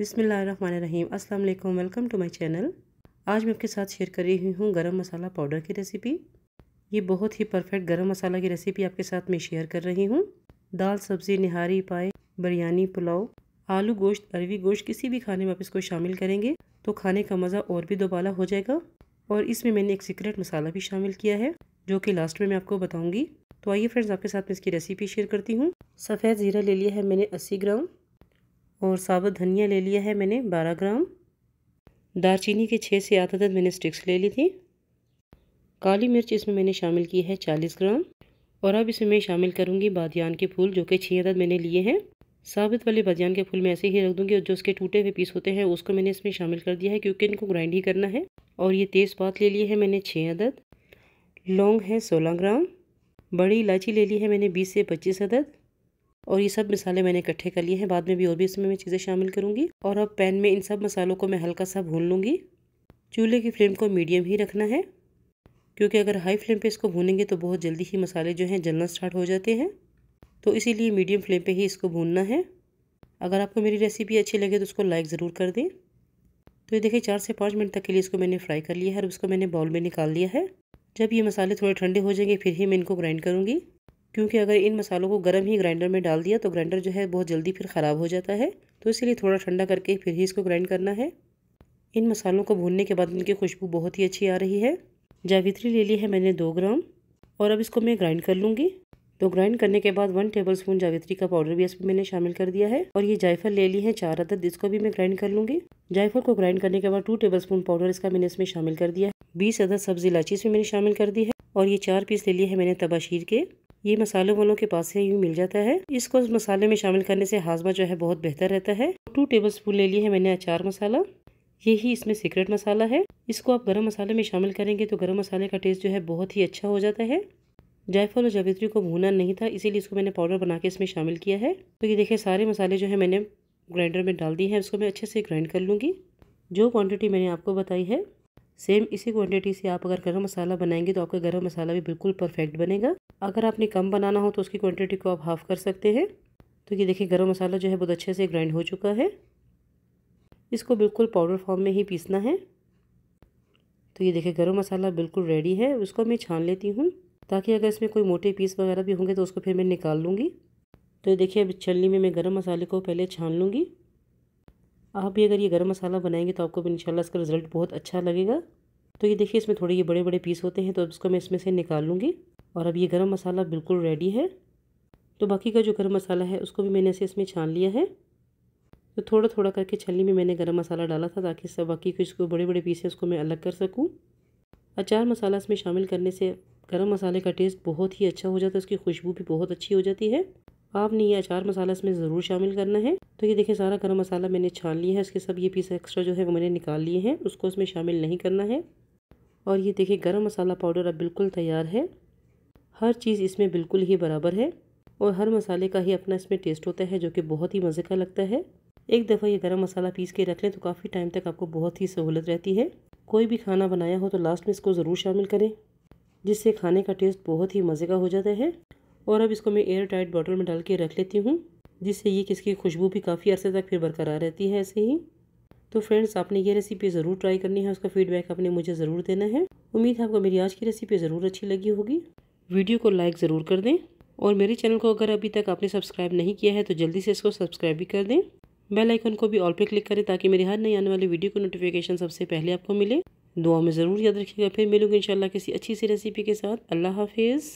अस्सलाम वालेकुम welcome to my channel आज मैं आपके साथ शेयर कर रही हूँ गरम मसाला पाउडर की रेसिपी ये बहुत ही परफेक्ट गरम मसाला की रेसिपी आपके साथ मैं शेयर कर रही हूँ दाल सब्ज़ी निहारी पाए बिरयानी पुलाव आलू गोश्त अरवी गोश्त किसी भी खाने में आप इसको शामिल करेंगे तो खाने का मज़ा और भी दोबाला हो जाएगा और इसमें मैंने एक सीक्रेट मसाला भी शामिल किया है जो कि लास्ट में मैं आपको बताऊँगी तो आइए फ्रेंड्स आपके साथ मैं इसकी रेसिपी शेयर करती हूँ सफ़ेद ज़ीरा ले लिया है मैंने अस्सी ग्राम और साबुत धनिया ले लिया है मैंने बारह ग्राम दारचीनी के छः से आठ अदद मैंने स्टिक्स ले ली थी काली मिर्च इसमें मैंने शामिल की है चालीस ग्राम और अब इसमें मैं शामिल करूँगी बादियान के फूल जो कि छः अदद मैंने लिए हैं साबित वाले बादियान के फूल मैं ऐसे ही रख दूँगी और जो उसके टूटे हुए पीस होते हैं उसको मैंने इसमें शामिल कर दिया है क्योंकि इनको ग्राइंड ही करना है और ये तेज़पात ले लिए है मैंने छः अदद लौंग है सोलह ग्राम बड़ी इलायची ले ली है मैंने बीस से पच्चीस अदद और ये सब मसाले मैंने इकट्ठे कर लिए हैं बाद में भी और भी इसमें मैं चीज़ें शामिल करूँगी और अब पैन में इन सब मसालों को मैं हल्का सा भून लूँगी चूल्हे की फ्लेम को मीडियम ही रखना है क्योंकि अगर हाई फ्लेम पे इसको भूनेंगे तो बहुत जल्दी ही मसाले जो हैं जलना स्टार्ट हो जाते हैं तो इसीलिए मीडियम फ्लेम पे ही इसको भूनना है अगर आपको मेरी रेसिपी अच्छी लगे तो उसको लाइक ज़रूर कर दें तो ये देखिए चार से पाँच मिनट तक के लिए इसको मैंने फ्राई कर लिया है और उसको मैंने बाउल में निकाल लिया है जब ये मसाले थोड़े ठंडे हो जाएंगे फिर ही मैं इनको ग्राइंड करूँगी क्योंकि अगर इन मसालों को गर्म ही ग्राइंडर में डाल दिया तो ग्राइंडर जो है बहुत जल्दी फिर ख़राब हो जाता है तो इसीलिए थोड़ा ठंडा करके फिर ही इसको ग्राइंड करना है इन मसालों को भूनने के बाद इनकी खुशबू बहुत ही अच्छी आ रही है जावित्री ले ली है मैंने दो ग्राम और अब इसको मैं ग्राइंड कर लूँगी तो ग्राइंड करने के बाद वन टेबल स्पून जावित्री का पाउडर भी इसमें मैंने शामिल कर दिया है और ये जायफल ले ली है चार अदद इसको भी मैं ग्राइंड कर लूँगी जायफल को ग्राइंड करने के बाद टू टेबल स्पून पाउडर इसका मैंने इसमें शामिल कर दिया है बीस अदद सब्जी इलाची इसमें मैंने शामिल कर दी है और ये चार पीस ले लिए है मैंने तबाशीर के ये मसालों वालों के पास ही यूँ मिल जाता है इसको मसाले में शामिल करने से हाजमा जो है बहुत बेहतर रहता है टू टेबल स्पून ले लिए है मैंने अचार मसाला यही इसमें सीक्रेट मसाला है इसको आप गर्म मसाले में शामिल करेंगे तो गर्म मसाले का टेस्ट जो है बहुत ही अच्छा हो जाता है जायफल और जावित्री को भूना नहीं था इसीलिए इसको मैंने पाउडर बना के इसमें शामिल किया है तो ये देखिए सारे मसाले जो है मैंने ग्राइंडर में डाल दिए हैं इसको मैं अच्छे से ग्राइंड कर लूँगी जो क्वांटिटी मैंने आपको बताई है सेम इसी क्वांटिटी से आप अगर गर्म मसाला बनाएंगे तो आपका गर्म मसाला भी बिल्कुल परफेक्ट बनेगा अगर आपने कम बनाना हो तो उसकी क्वांटिटी को आप हाफ़ कर सकते हैं तो ये देखिए गर्म मसाला जो है बहुत अच्छे से ग्राइंड हो चुका है इसको बिल्कुल पाउडर फॉर्म में ही पीसना है तो ये देखिए गर्म मसाला बिल्कुल रेडी है उसको मैं छान लेती हूँ ताकि अगर इसमें कोई मोटे पीस वगैरह भी होंगे तो उसको फिर मैं निकाल लूँगी तो ये देखिए अब छलनी में मैं गर्म मसाले को पहले छान लूँगी आप भी अगर ये गर्म मसाला बनाएंगे तो आपको भी इनशाला इसका रिज़ल्ट बहुत अच्छा लगेगा तो ये देखिए इसमें थोड़े ये बड़े बड़े पीस होते हैं तो उसको मैं इसमें से निकाल लूँगी और अब ये गर्म मसाला बिल्कुल रेडी है तो बाकी का जो गर्म मसाला है उसको भी मैंने इसे इसमें छान लिया है तो थोड़ा थोड़ा करके छलनी में मैंने गर्म मसाला डाला था ताकि सब बाकी कुछ इसको बड़े बड़े पीसेस उसको मैं अलग कर सकूँ अचार मसाला इसमें शामिल करने से गर्म मसाले का टेस्ट बहुत ही अच्छा हो जाता है उसकी खुशबू भी बहुत अच्छी हो जाती है आपने ये अचार मसाला इसमें ज़रूर शामिल करना है तो ये देखिए सारा गर्म मसाला मैंने छान लिया है इसके सब ये पीस एक्स्ट्रा जो है वो मैंने निकाल लिए हैं उसको इसमें शामिल नहीं करना है और ये देखिए गर्म मसाला पाउडर अब बिल्कुल तैयार है हर चीज़ इसमें बिल्कुल ही बराबर है और हर मसाले का ही अपना इसमें टेस्ट होता है जो कि बहुत ही मज़े का लगता है एक दफ़ा ये गर्म मसाला पीस के रख लें तो काफ़ी टाइम तक आपको बहुत ही सहूलत रहती है कोई भी खाना बनाया हो तो लास्ट में इसको ज़रूर शामिल करें जिससे खाने का टेस्ट बहुत ही मज़े का हो जाता है और अब इसको मैं एयर टाइट बॉटल में डाल के रख लेती हूँ जिससे ये किसकी खुशबू भी काफ़ी अर्से तक फिर बरकरार रहती है ऐसे ही तो फ्रेंड्स आपने ये रेसिपी ज़रूर ट्राई करनी है उसका फीडबैक आपने मुझे ज़रूर देना है उम्मीद है आपको मेरी आज की रेसिपी ज़रूर अच्छी लगी होगी वीडियो को लाइक ज़रूर कर दें और मेरे चैनल को अगर अभी तक आपने सब्सक्राइब नहीं किया है तो जल्दी से इसको सब्सक्राइब भी कर दें बेल आइकन को भी ऑल पे क्लिक करें ताकि मेरी हर नई आने वाली वीडियो को नोटिफिकेशन सबसे पहले आपको मिले दुआ में ज़रूर याद रखिएगा फिर मिलूंगी इंशाल्लाह किसी अच्छी सी रेसिपी के साथ अल्लाह हाफिज़